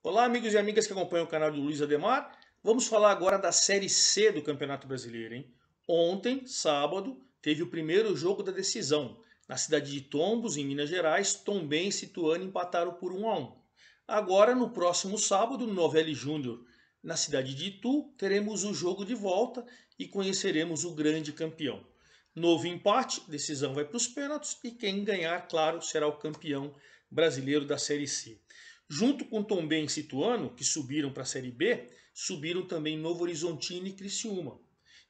Olá, amigos e amigas que acompanham o canal de Luiz Ademar. Vamos falar agora da Série C do Campeonato Brasileiro. Hein? Ontem, sábado, teve o primeiro jogo da decisão. Na cidade de Tombos, em Minas Gerais, Tombense e Tuano empataram por 1 a 1. Agora, no próximo sábado, no Novelli Júnior, na cidade de Itu, teremos o jogo de volta e conheceremos o grande campeão. Novo empate, decisão vai para os pênaltis e quem ganhar, claro, será o campeão brasileiro da Série C. Junto com Tombense e Ituano, que subiram para a Série B, subiram também Novo Horizontino e Criciúma.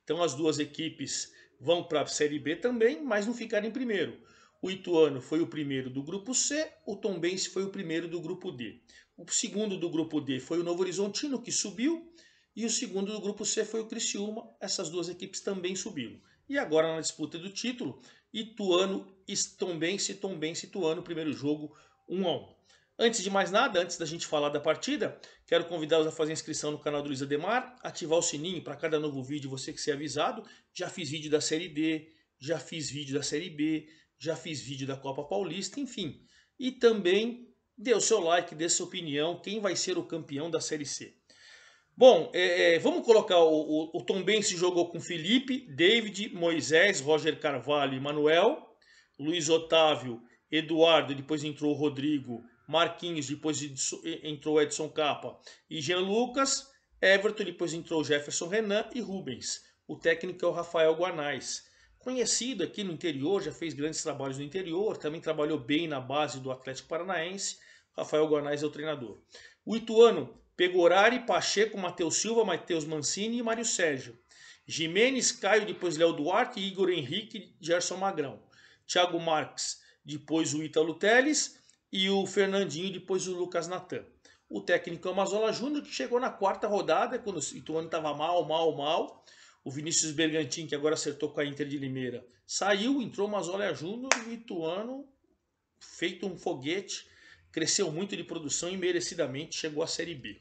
Então as duas equipes vão para a Série B também, mas não ficaram em primeiro. O Ituano foi o primeiro do grupo C, o Tombense foi o primeiro do grupo D. O segundo do grupo D foi o Novo Horizontino, que subiu, e o segundo do grupo C foi o Criciúma, essas duas equipes também subiram. E agora na disputa do título, Ituano e Tombense, Tombense e Ituano, primeiro jogo 1 um a 1. Um. Antes de mais nada, antes da gente falar da partida, quero convidá-los a fazer inscrição no canal do Luiz Ademar, ativar o sininho para cada novo vídeo você que ser avisado. Já fiz vídeo da Série D, já fiz vídeo da Série B, já fiz vídeo da Copa Paulista, enfim. E também dê o seu like, dê sua opinião, quem vai ser o campeão da Série C. Bom, é, é vamos colocar o, o, o Tom jogou com Felipe, David, Moisés, Roger Carvalho e Manuel, Luiz Otávio, Eduardo, depois entrou o Rodrigo Marquinhos, depois entrou Edson Capa e Jean Lucas, Everton, depois entrou Jefferson Renan e Rubens. O técnico é o Rafael Guanais. Conhecido aqui no interior, já fez grandes trabalhos no interior, também trabalhou bem na base do Atlético Paranaense. Rafael Guanais é o treinador. O Ituano Pegorari, Pacheco, Matheus Silva, Matheus Mancini e Mário Sérgio. Jimenez, Caio, depois Léo Duarte, Igor Henrique, Gerson Magrão. Thiago Marques, depois o Ítalo Teles, e o Fernandinho depois o Lucas Natan. O técnico Amazola Júnior, que chegou na quarta rodada, quando o Ituano estava mal, mal, mal. O Vinícius Bergantin, que agora acertou com a Inter de Limeira, saiu, entrou Mazola Júnior e o Ituano, feito um foguete, cresceu muito de produção e merecidamente chegou à Série B.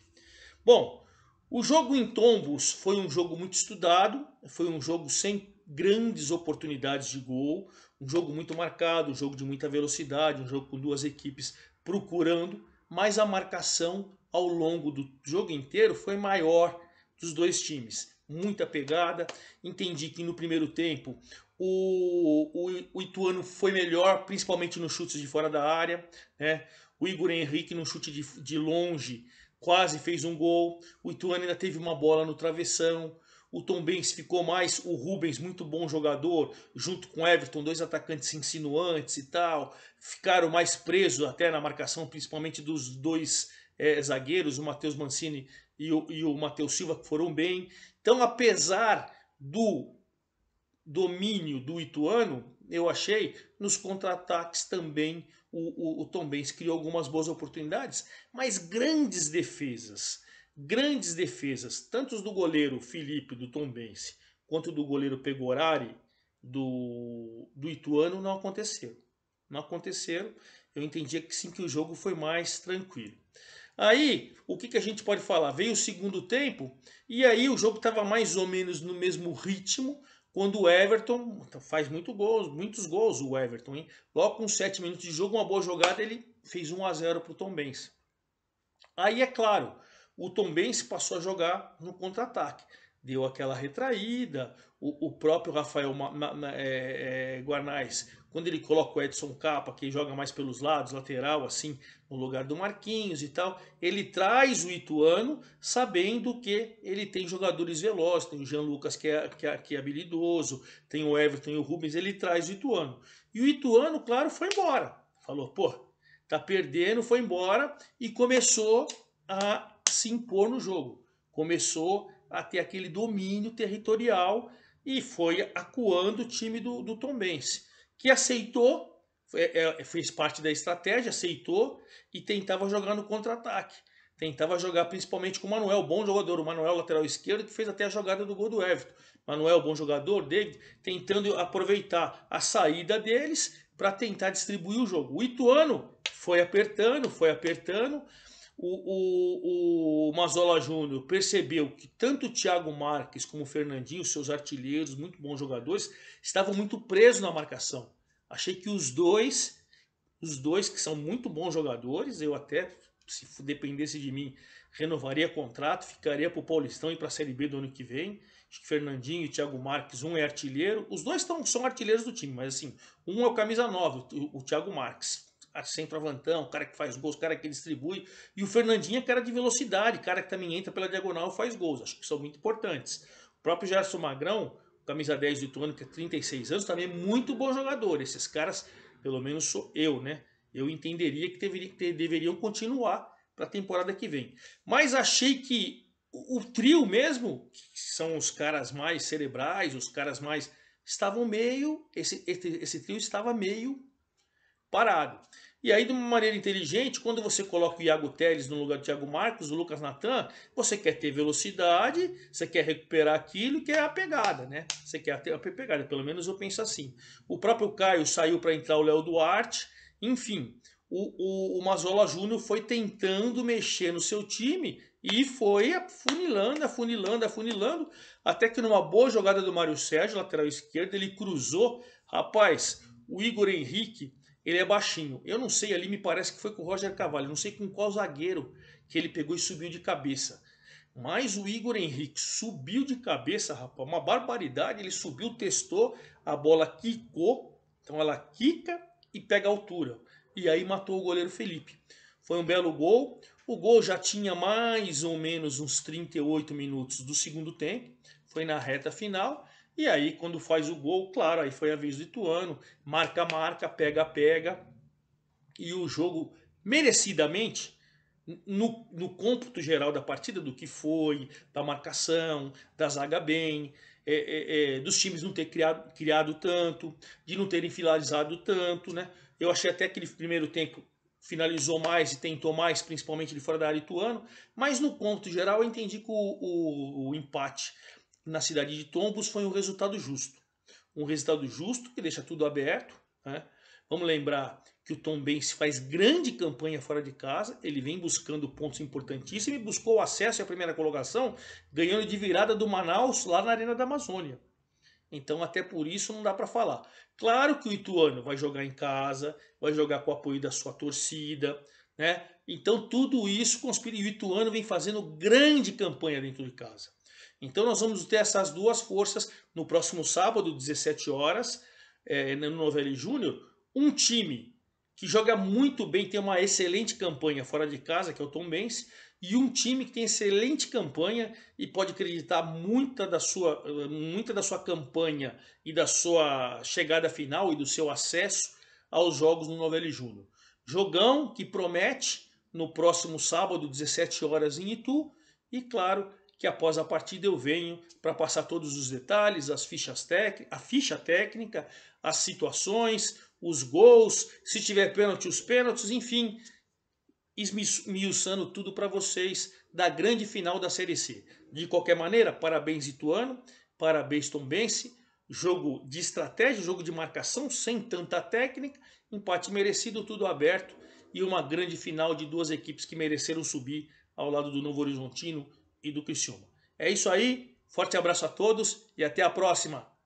Bom, o jogo em Tombos foi um jogo muito estudado, foi um jogo sem grandes oportunidades de gol, um jogo muito marcado, um jogo de muita velocidade, um jogo com duas equipes procurando, mas a marcação ao longo do jogo inteiro foi maior dos dois times. Muita pegada. Entendi que no primeiro tempo o, o, o Ituano foi melhor, principalmente nos chutes de fora da área. Né? O Igor Henrique, no chute de, de longe, quase fez um gol. O Ituano ainda teve uma bola no travessão. O Tom Benz ficou mais. O Rubens, muito bom jogador, junto com Everton, dois atacantes insinuantes e tal. Ficaram mais presos até na marcação, principalmente dos dois é, zagueiros, o Matheus Mancini e o, e o Matheus Silva, que foram bem. Então, apesar do domínio do Ituano, eu achei, nos contra-ataques também o, o, o Tom Benz criou algumas boas oportunidades, mas grandes defesas grandes defesas, tanto do goleiro Felipe do Tombense quanto do goleiro Pegorari do, do Ituano, não aconteceram. Não aconteceram. Eu entendia que sim, que o jogo foi mais tranquilo. Aí, o que, que a gente pode falar? Veio o segundo tempo e aí o jogo estava mais ou menos no mesmo ritmo quando o Everton então, faz muito gols, muitos gols o Everton, hein? Logo com sete minutos de jogo, uma boa jogada, ele fez 1 a 0 para o Tom Benz. Aí é claro, o Tombense passou a jogar no contra-ataque. Deu aquela retraída, o, o próprio Rafael Ma, Ma, Ma é, é, quando ele coloca o Edson Capa, que joga mais pelos lados, lateral, assim, no lugar do Marquinhos e tal, ele traz o Ituano sabendo que ele tem jogadores velozes, tem o Jean Lucas que é, que é, que é habilidoso, tem o Everton e o Rubens, ele traz o Ituano. E o Ituano, claro, foi embora. Falou, pô, tá perdendo, foi embora e começou a se impor no jogo. Começou a ter aquele domínio territorial e foi acuando o time do, do Tombense, que aceitou, é, é, fez parte da estratégia, aceitou e tentava jogar no contra-ataque. Tentava jogar principalmente com o Manuel, bom jogador, o Manuel lateral esquerdo, que fez até a jogada do gol do Everton. Manuel, bom jogador, David, tentando aproveitar a saída deles para tentar distribuir o jogo. O Ituano foi apertando, foi apertando, o, o, o Mazola Júnior percebeu que tanto o Thiago Marques como o Fernandinho, seus artilheiros, muito bons jogadores, estavam muito presos na marcação. Achei que os dois, os dois que são muito bons jogadores, eu até, se dependesse de mim, renovaria contrato, ficaria para o Paulistão e para a Série B do ano que vem. Acho que Fernandinho e Thiago Marques, um é artilheiro. Os dois tão, são artilheiros do time, mas assim, um é o camisa nova, o, o Thiago Marques a centroavantão, o cara que faz gols, o cara que distribui. E o Fernandinho é cara de velocidade, cara que também entra pela diagonal e faz gols. Acho que são muito importantes. O próprio Gerson Magrão, camisa 10 do Ituano, que é 36 anos, também é muito bom jogador. Esses caras, pelo menos sou eu, né? Eu entenderia que, deveria, deveriam continuar para a temporada que vem. Mas achei que o, o trio mesmo, que são os caras mais cerebrais, os caras mais. estavam meio. Esse, esse, esse trio estava meio parado. E aí, de uma maneira inteligente, quando você coloca o Iago Teles no lugar do Thiago Marcos, o Lucas Natan, você quer ter velocidade, você quer recuperar aquilo que é a pegada, né? Você quer ter a pegada, pelo menos eu penso assim. O próprio Caio saiu para entrar o Léo Duarte, enfim. O, o, o Mazola Júnior foi tentando mexer no seu time e foi afunilando, afunilando, afunilando, até que numa boa jogada do Mário Sérgio, lateral esquerdo, ele cruzou. Rapaz, o Igor Henrique ele é baixinho. Eu não sei, ali me parece que foi com o Roger Cavalho, não sei com qual zagueiro que ele pegou e subiu de cabeça. Mas o Igor Henrique subiu de cabeça, rapaz, uma barbaridade. Ele subiu, testou, a bola quicou, então ela quica e pega a altura. E aí matou o goleiro Felipe. Foi um belo gol. O gol já tinha mais ou menos uns 38 minutos do segundo tempo, foi na reta final. E aí, quando faz o gol, claro, aí foi a vez do Ituano, marca, marca, pega, pega. E o jogo, merecidamente, no, no cômputo geral da partida, do que foi, da marcação, da zaga bem, é, é, é, dos times não ter criado, criado tanto, de não terem finalizado tanto, né? Eu achei até aquele primeiro tempo finalizou mais e tentou mais, principalmente de fora da área ituano, mas no cômputo geral eu entendi que o, o, o empate na cidade de Tombos foi um resultado justo. Um resultado justo que deixa tudo aberto. Né? Vamos lembrar que o Tom Benz faz grande campanha fora de casa, ele vem buscando pontos importantíssimos e buscou o acesso à primeira colocação, ganhando de virada do Manaus lá na Arena da Amazônia. Então, até por isso, não dá para falar. Claro que o Ituano vai jogar em casa, vai jogar com o apoio da sua torcida, né? Então tudo isso conspira e o Ituano vem fazendo grande campanha dentro de casa. Então nós vamos ter essas duas forças no próximo sábado, 17 horas, é, no Novelli Júnior. Um time que joga muito bem, tem uma excelente campanha fora de casa, que é o Tom Benz, e um time que tem excelente campanha e pode acreditar muita da sua, muita da sua campanha e da sua chegada final e do seu acesso aos jogos no Novelli Júnior. Jogão que promete no próximo sábado, 17 horas em Itu, e claro que após a partida eu venho para passar todos os detalhes, as fichas a ficha técnica, as situações, os gols, se tiver pênalti, os pênaltis, enfim, esmiuçando tudo para vocês da grande final da Série C. De qualquer maneira, parabéns Ituano, parabéns Tombense, jogo de estratégia, jogo de marcação, sem tanta técnica, empate merecido, tudo aberto e uma grande final de duas equipes que mereceram subir ao lado do Novo Horizontino e do Criciúma. É isso aí, forte abraço a todos e até a próxima!